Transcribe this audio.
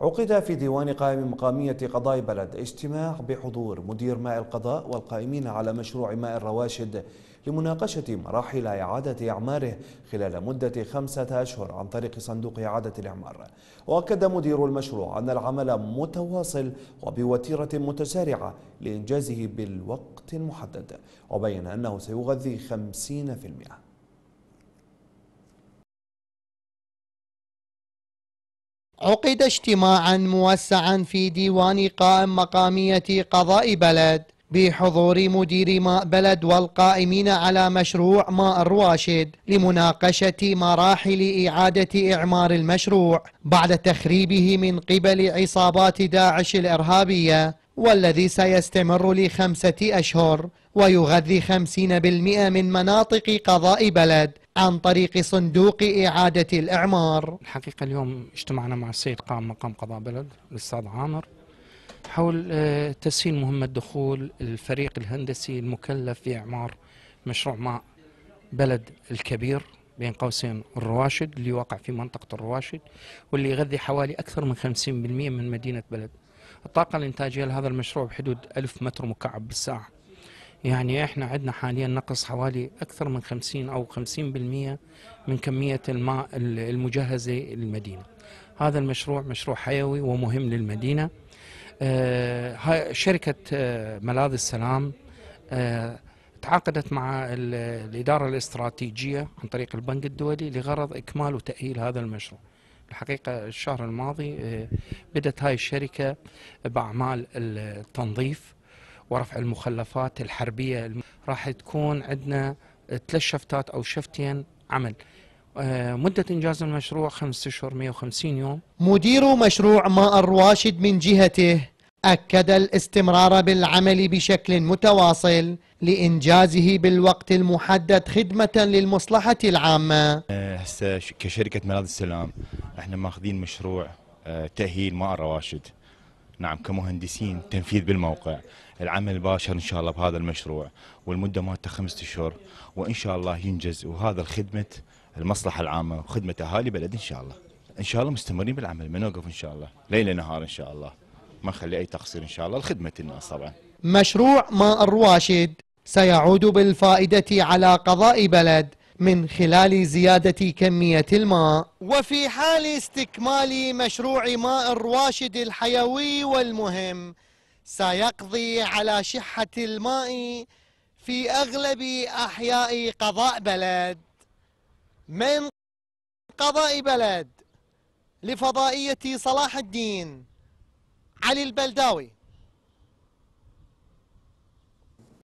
عقد في ديوان قائم مقامية قضاء بلد اجتماع بحضور مدير ماء القضاء والقائمين على مشروع ماء الرواشد لمناقشة مراحل إعادة إعماره خلال مدة خمسة أشهر عن طريق صندوق إعادة الإعمار وأكد مدير المشروع أن العمل متواصل وبوتيرة متسارعة لإنجازه بالوقت المحدد وبين أنه سيغذي 50% عقد اجتماعا موسعا في ديوان قائم مقامية قضاء بلد بحضور مدير ماء بلد والقائمين على مشروع ماء الرواشد لمناقشة مراحل إعادة إعمار المشروع بعد تخريبه من قبل عصابات داعش الإرهابية والذي سيستمر لخمسة أشهر ويغذي 50% من مناطق قضاء بلد عن طريق صندوق إعادة الإعمار الحقيقة اليوم اجتمعنا مع السيد قام مقام قضاء بلد الأستاذ عامر حول آه، تسهيل مهمة دخول الفريق الهندسي المكلف في إعمار مشروع ماء بلد الكبير بين قوسين الرواشد اللي واقع في منطقة الرواشد واللي يغذي حوالي أكثر من 50% من مدينة بلد الطاقة الإنتاجية لهذا المشروع بحدود ألف متر مكعب بالساعة يعني احنا عندنا حاليا نقص حوالي اكثر من 50 او 50% من كميه الماء المجهزه للمدينه. هذا المشروع مشروع حيوي ومهم للمدينه. آه، شركه آه، ملاذ السلام آه، تعاقدت مع الاداره الاستراتيجيه عن طريق البنك الدولي لغرض اكمال وتاهيل هذا المشروع. الحقيقة الشهر الماضي بدأت هاي الشركة بأعمال التنظيف ورفع المخلفات الحربية راح تكون عندنا ثلاث شفتات أو شفتين عمل آه، مدة إنجاز المشروع خمسة أشهر 150 يوم مدير مشروع ماء الرواشد من جهته أكد الاستمرار بالعمل بشكل متواصل لإنجازه بالوقت المحدد خدمة للمصلحة العامة آه، هسه كشركة ملاذ السلام احنا ماخذين مشروع آه، تأهيل ماء الرواشد نعم كمهندسين تنفيذ بالموقع العمل باشر ان شاء الله بهذا المشروع والمده مالته خمسة اشهر وان شاء الله ينجز وهذا الخدمه المصلحه العامه وخدمه اهالي بلد ان شاء الله ان شاء الله مستمرين بالعمل ما نوقف ان شاء الله ليل نهار ان شاء الله ما نخلي اي تقصير ان شاء الله لخدمه الناس طبعا مشروع ماء الرواشد سيعود بالفائده على قضاء بلد من خلال زيادة كمية الماء وفي حال استكمال مشروع ماء الرواشد الحيوي والمهم سيقضي على شحة الماء في أغلب أحياء قضاء بلد من قضاء بلد لفضائية صلاح الدين علي البلداوي